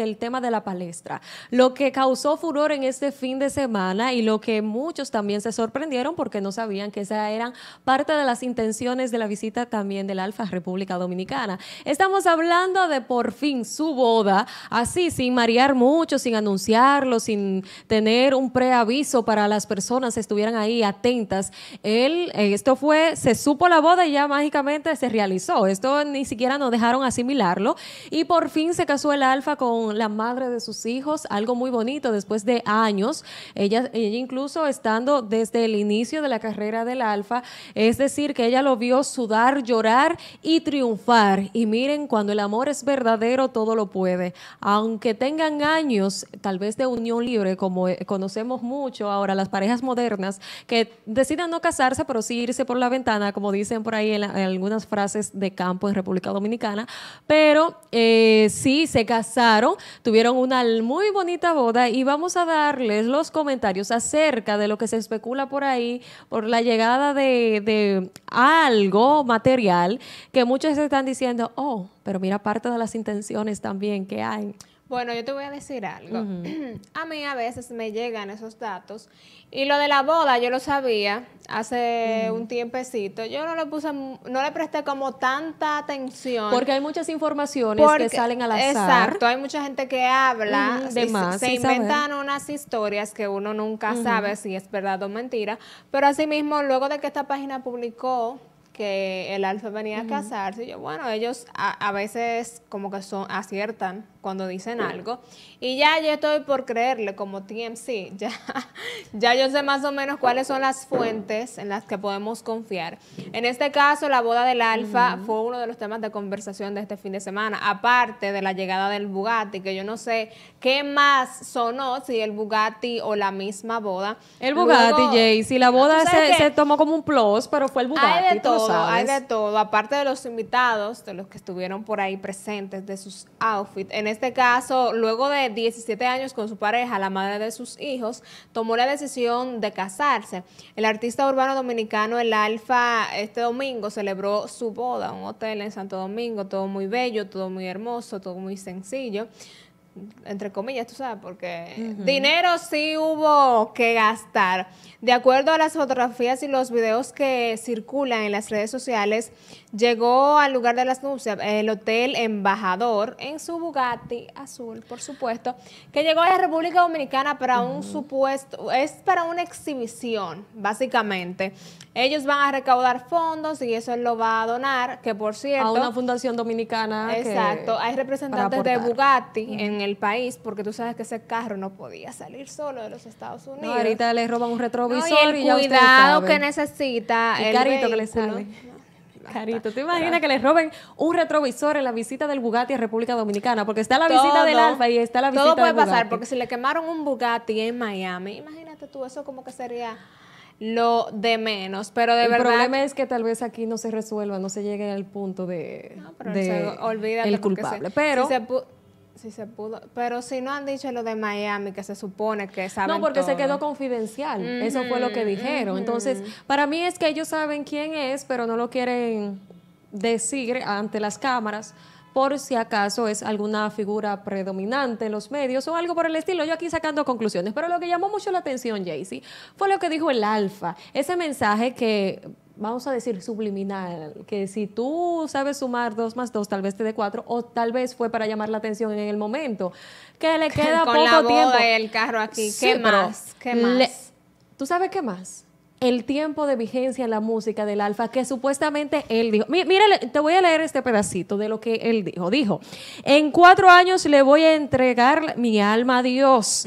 el tema de la palestra. Lo que causó furor en este fin de semana y lo que muchos también se sorprendieron porque no sabían que esa eran parte de las intenciones de la visita también del Alfa República Dominicana. Estamos hablando de por fin su boda, así sin marear mucho, sin anunciarlo, sin tener un preaviso para las personas que estuvieran ahí atentas. Él, eh, esto fue, se supo la boda y ya mágicamente se realizó. Esto ni siquiera nos dejaron asimilarlo y por fin se casó el Alfa con la madre de sus hijos, algo muy bonito después de años. Ella, ella incluso estando desde el inicio de la carrera del Alfa, es decir, que ella lo vio sudar, llorar y triunfar. Y miren, cuando el amor es verdadero, todo lo puede. Aunque tengan años, tal vez de unión libre, como eh, conocemos mucho ahora las parejas modernas, que decidan no casarse, pero sí irse por la ventana, como dicen por ahí en, algunas frases de campo en República Dominicana, pero eh, sí se casaron Tuvieron una muy bonita boda y vamos a darles los comentarios acerca de lo que se especula por ahí, por la llegada de, algo material que muchos están diciendo, oh, pero mira parte de las intenciones también que hay. Bueno, yo te voy a decir algo. A mí a veces me llegan esos datos y lo de la boda yo lo sabía hace un tiempecito. Yo no le puse, no le presté como tanta atención. Porque hay muchas informaciones que salen al azar. Exacto, hay mucha gente que habla, de más, se, inventan unas historias que uno nunca sabe si es verdad o mentira. Pero asimismo, luego de que esta página publicó que el alfa venía a casarse, yo, bueno, ellos a, a veces como que son aciertan cuando dicen algo. Y ya yo estoy por creerle como TMC, ya, ya yo sé más o menos cuáles son las fuentes en las que podemos confiar. En este caso, la boda del Alfa fue uno de los temas de conversación de este fin de semana, aparte de la llegada del Bugatti, que yo no sé qué más sonó, si el Bugatti o la misma boda. El Bugatti, Jay, si la boda se, se, tomó como un plus, pero fue el Bugatti. Hay de todo, hay de todo, aparte de los invitados, de los que estuvieron por ahí presentes, de sus outfits. En este caso, luego de 17 años con su pareja, la madre de sus hijos, tomó la decisión de casarse. El artista urbano dominicano El Alfa este domingo celebró su boda, un hotel en Santo Domingo, todo muy bello, todo muy hermoso, todo muy sencillo entre comillas, tú sabes, porque dinero sí hubo que gastar. De acuerdo a las fotografías y los videos que circulan en las redes sociales, Llegó al lugar de las nupcias, el Hotel Embajador, en su Bugatti azul, por supuesto, que llegó a la República Dominicana para un supuesto, es para una exhibición, básicamente. Ellos van a recaudar fondos y eso él lo va a donar, que por cierto... A una fundación dominicana. Exacto, hay representantes de Bugatti en el país, porque tú sabes que ese carro no podía salir solo de los Estados Unidos. ahorita le roban un retrovisor y, cuidado que necesita. el carito que le sale. Carito, ¿te imaginas que le roben un retrovisor en la visita del Bugatti a República Dominicana? Porque está la visita del Alfa y está la visita del Bugatti. Todo puede pasar, porque si le quemaron un Bugatti en Miami, imagínate tú, eso como que sería lo de menos, pero de el verdad... El problema es que tal vez aquí no se resuelva, no se llegue al punto de... No, el culpable, pero si se pudo. Pero si no han dicho lo de Miami, que se supone que saben No, porque se quedó confidencial. Eso fue lo que dijeron. Entonces, para mí es que ellos saben quién es, pero no lo quieren decir ante las cámaras por si acaso es alguna figura predominante en los medios o algo por el estilo. Yo aquí sacando conclusiones, pero lo que llamó mucho la atención, Jaycee, fue lo que dijo el Alfa, ese mensaje que vamos a decir, subliminal, que si tú sabes sumar dos más dos, tal vez te dé cuatro, o tal vez fue para llamar la atención en el momento, que le queda Con la boda tiempo. el carro aquí, ¿qué más? ¿Qué más? ¿Tú sabes qué más? el tiempo de vigencia en la música del Alfa, que supuestamente él dijo. Mira, te voy a leer este pedacito de lo que él dijo. Dijo: En cuatro años le voy a entregar mi alma a Dios.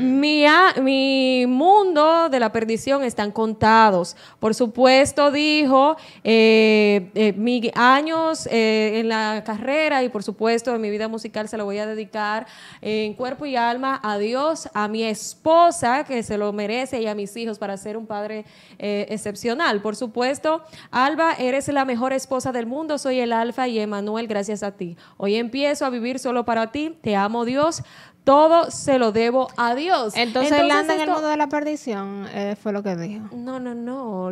mi, mundo de la perdición están contados. Por supuesto, dijo: eh, eh Mis años eh, en la carrera y, por supuesto, en mi vida musical se lo voy a dedicar eh, en cuerpo y alma a Dios, a mi esposa, que se lo merece, y a mis hijos para ser un padre eh, excepcional. Por supuesto, Alba, eres la mejor esposa del mundo, soy el Alfa y Emanuel, gracias a ti. Hoy empiezo a vivir solo para ti, te amo Dios, todo se lo debo a Dios. Entonces, él anda en el mundo de la perdición, eh, fue lo que dijo. No, no, no.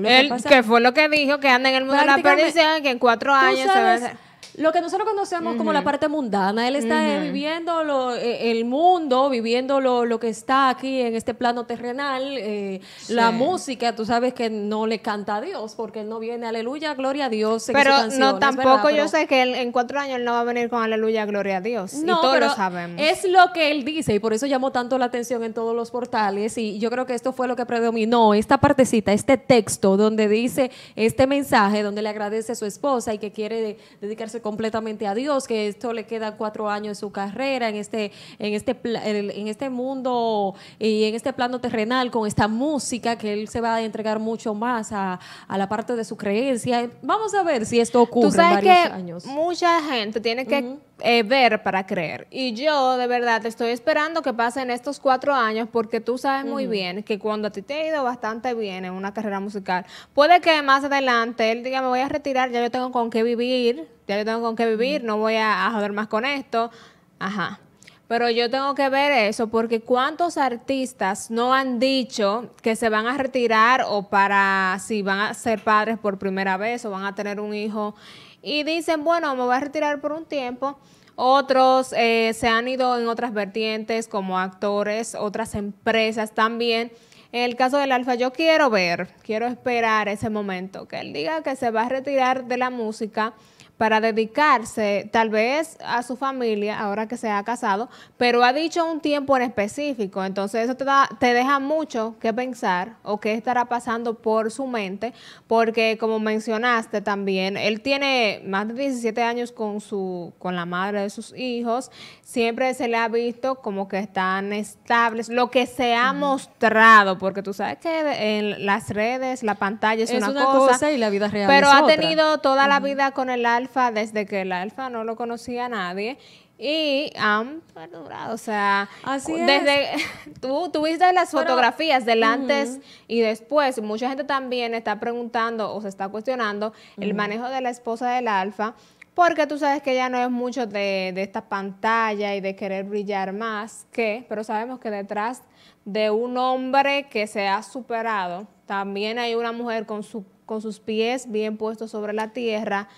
que, fue lo que dijo, que anda en el mundo de la perdición, que en cuatro años se va a lo que nosotros conocemos como la parte mundana. Él está eh, viviendo eh, el mundo, viviendo lo, que está aquí en este plano terrenal. Eh, la música, tú sabes que no le canta a Dios porque él no viene aleluya, gloria a Dios. pero no, tampoco yo sé que él, en cuatro años no va a venir con aleluya, gloria a Dios. No, todos pero sabemos. Es lo que él dice y por eso llamó tanto la atención en todos los portales. Y yo creo que esto fue lo que predominó, esta partecita, este texto donde dice este mensaje, donde le agradece a su esposa y que quiere dedicarse completamente a Dios, que esto le queda cuatro años en su carrera en este, en este, en este mundo y en este plano terrenal con esta música, que él se va a entregar mucho más a, la parte de su creencia. Vamos a ver si esto ocurre. en que años. mucha gente tiene que eh, ver para creer. Y yo de verdad te estoy esperando que pasen estos cuatro años porque tú sabes muy bien que cuando a ti te ha ido bastante bien en una carrera musical, puede que más adelante él diga me voy a retirar, ya yo tengo con qué vivir, ya yo tengo con qué vivir, no voy a, joder más con esto. Ajá. Pero yo tengo que ver eso porque cuántos artistas no han dicho que se van a retirar o para si van a ser padres por primera vez o van a tener un hijo y dicen, bueno, me voy a retirar por un tiempo. Otros eh, se han ido en otras vertientes como actores, otras empresas también. En el caso del Alfa, yo quiero ver, quiero esperar ese momento que él diga que se va a retirar de la música para dedicarse tal vez a su familia ahora que se ha casado, pero ha dicho un tiempo en específico. Entonces eso te, te deja mucho que pensar o que estará pasando por su mente, porque como mencionaste también, él tiene más de 17 años con, su, con la madre de sus hijos, siempre se le ha visto como que están estables, lo que se ha mostrado, porque tú sabes que en las redes, la pantalla es, una, cosa, y la vida real. Pero ha tenido toda la vida con el alfa desde que el alfa no lo conocía a nadie y han perdurado, o sea, desde tú tuviste las fotografías del antes y después, mucha gente también está preguntando o se está cuestionando el manejo de la esposa del alfa, porque tú sabes que ya no es mucho de, esta pantalla y de querer brillar más que, pero sabemos que detrás de un hombre que se ha superado, también hay una mujer con, su, con sus pies bien puestos sobre la tierra,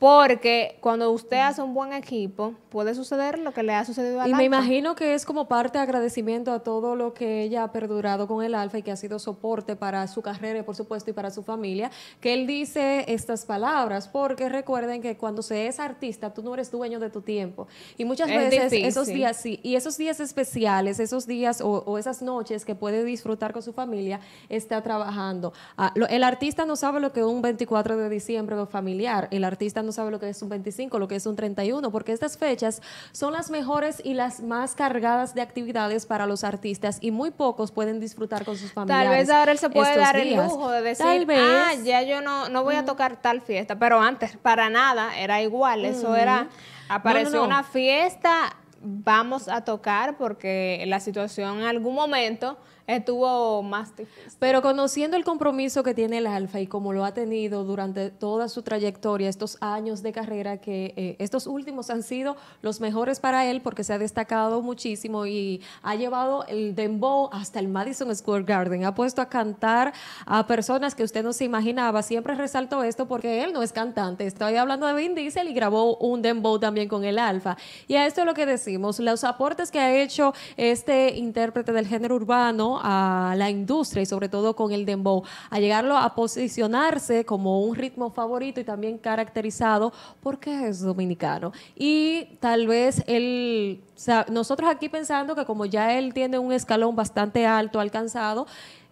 porque cuando usted mm. hace un buen equipo, puede suceder lo que le ha sucedido al Y me imagino que es como parte de agradecimiento a todo lo que ella ha perdurado con el Alfa y que ha sido soporte para su carrera, por supuesto, y para su familia, que él dice estas palabras, porque recuerden que cuando se es artista, tú no eres dueño de tu tiempo. Y muchas veces esos días, sí, y esos días especiales, esos días o, esas noches que puede disfrutar con su familia, está trabajando. Ah, el artista no sabe lo que un 24 de diciembre es familiar, el artista no no sabe lo que es un 25, lo que es un 31, porque estas fechas son las mejores y las más cargadas de actividades para los artistas y muy pocos pueden disfrutar con sus familiares. Tal vez ahora él se puede dar el lujo de decir, ah, ya yo no, no voy a mm. tocar tal fiesta, pero antes para nada era igual, eso era... Apareció una fiesta vamos a tocar porque la situación en algún momento estuvo más difícil. Pero conociendo el compromiso que tiene el Alfa y como lo ha tenido durante toda su trayectoria, estos años de carrera, que eh, estos últimos han sido los mejores para él porque se ha destacado muchísimo y ha llevado el dembow hasta el Madison Square Garden, ha puesto a cantar a personas que usted no se imaginaba. Siempre resalto esto porque él no es cantante, estoy hablando de Vin Diesel y grabó un dembow también con el Alfa. Y a esto lo que decía los aportes que ha hecho este intérprete del género urbano a la industria y sobre todo con el dembow, a llegarlo a posicionarse como un ritmo favorito y también caracterizado porque es dominicano. Y tal vez él, nosotros aquí pensando que como ya él tiene un escalón bastante alto alcanzado,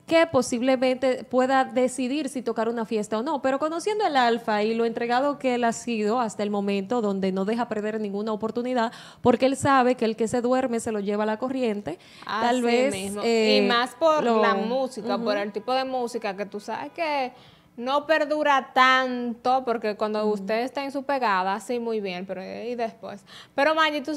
que posiblemente pueda decidir si tocar una fiesta o no. Pero conociendo el Alfa y lo entregado que él ha sido hasta el momento, donde no deja perder ninguna oportunidad, porque él sabe que el que se duerme se lo lleva a la corriente, tal vez... y eh, más por la música, por el tipo de música que tú sabes que no perdura tanto, porque cuando usted está en su pegada, sí, muy bien, pero eh, y después. Pero tú sabes...